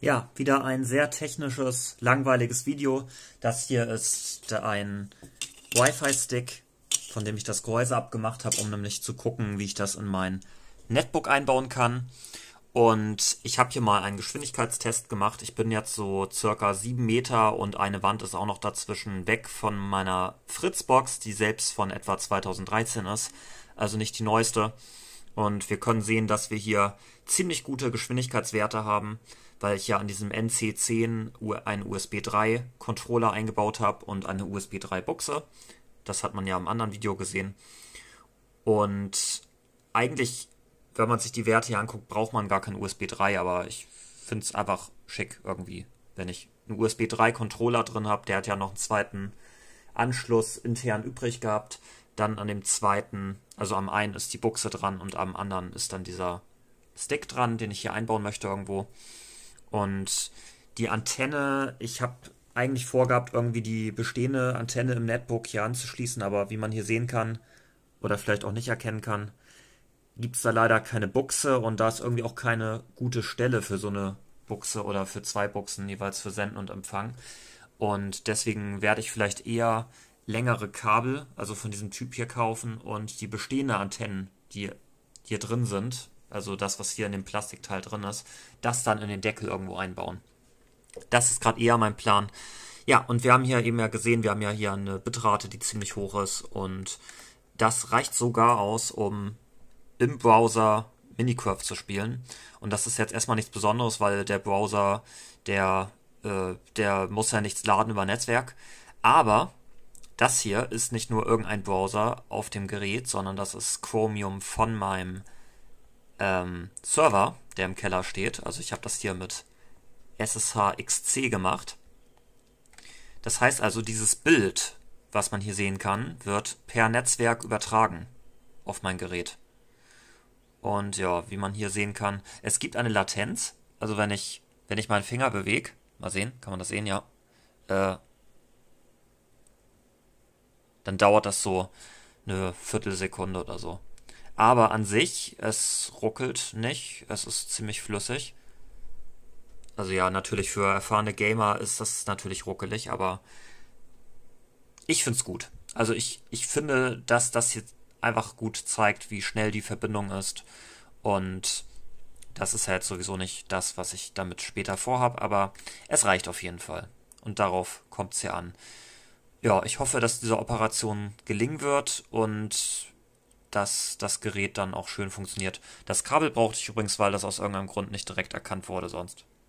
Ja, wieder ein sehr technisches, langweiliges Video. Das hier ist ein Wi-Fi-Stick, von dem ich das Gehäuse abgemacht habe, um nämlich zu gucken, wie ich das in mein Netbook einbauen kann. Und ich habe hier mal einen Geschwindigkeitstest gemacht. Ich bin jetzt so circa 7 Meter und eine Wand ist auch noch dazwischen weg von meiner Fritzbox, die selbst von etwa 2013 ist. Also nicht die neueste. Und wir können sehen, dass wir hier ziemlich gute Geschwindigkeitswerte haben, weil ich ja an diesem NC10 einen USB 3 Controller eingebaut habe und eine USB 3 Buchse. Das hat man ja im anderen Video gesehen. Und eigentlich, wenn man sich die Werte hier anguckt, braucht man gar kein USB 3, aber ich finde es einfach schick irgendwie, wenn ich einen USB 3 Controller drin habe. Der hat ja noch einen zweiten Anschluss intern übrig gehabt. Dann an dem zweiten also am einen ist die Buchse dran und am anderen ist dann dieser Stick dran, den ich hier einbauen möchte irgendwo. Und die Antenne, ich habe eigentlich vorgehabt, irgendwie die bestehende Antenne im Netbook hier anzuschließen, aber wie man hier sehen kann oder vielleicht auch nicht erkennen kann, gibt es da leider keine Buchse und da ist irgendwie auch keine gute Stelle für so eine Buchse oder für zwei Buchsen jeweils für Senden und Empfang. Und deswegen werde ich vielleicht eher längere Kabel, also von diesem Typ hier kaufen und die bestehenden Antennen, die hier drin sind, also das, was hier in dem Plastikteil drin ist, das dann in den Deckel irgendwo einbauen. Das ist gerade eher mein Plan. Ja, und wir haben hier eben ja gesehen, wir haben ja hier eine Bitrate, die ziemlich hoch ist und das reicht sogar aus, um im Browser Minicurve zu spielen. Und das ist jetzt erstmal nichts Besonderes, weil der Browser, der, äh, der muss ja nichts laden über Netzwerk. Aber das hier ist nicht nur irgendein Browser auf dem Gerät, sondern das ist Chromium von meinem ähm, Server, der im Keller steht. Also ich habe das hier mit SSHXC gemacht. Das heißt also, dieses Bild, was man hier sehen kann, wird per Netzwerk übertragen auf mein Gerät. Und ja, wie man hier sehen kann, es gibt eine Latenz. Also wenn ich, wenn ich meinen Finger bewege, mal sehen, kann man das sehen, ja, äh, dann dauert das so eine Viertelsekunde oder so. Aber an sich, es ruckelt nicht, es ist ziemlich flüssig. Also ja, natürlich für erfahrene Gamer ist das natürlich ruckelig, aber ich finde es gut. Also ich, ich finde, dass das jetzt einfach gut zeigt, wie schnell die Verbindung ist. Und das ist halt sowieso nicht das, was ich damit später vorhabe, aber es reicht auf jeden Fall. Und darauf kommt es ja an ja, ich hoffe, dass diese Operation gelingen wird und dass das Gerät dann auch schön funktioniert. Das Kabel brauchte ich übrigens, weil das aus irgendeinem Grund nicht direkt erkannt wurde sonst.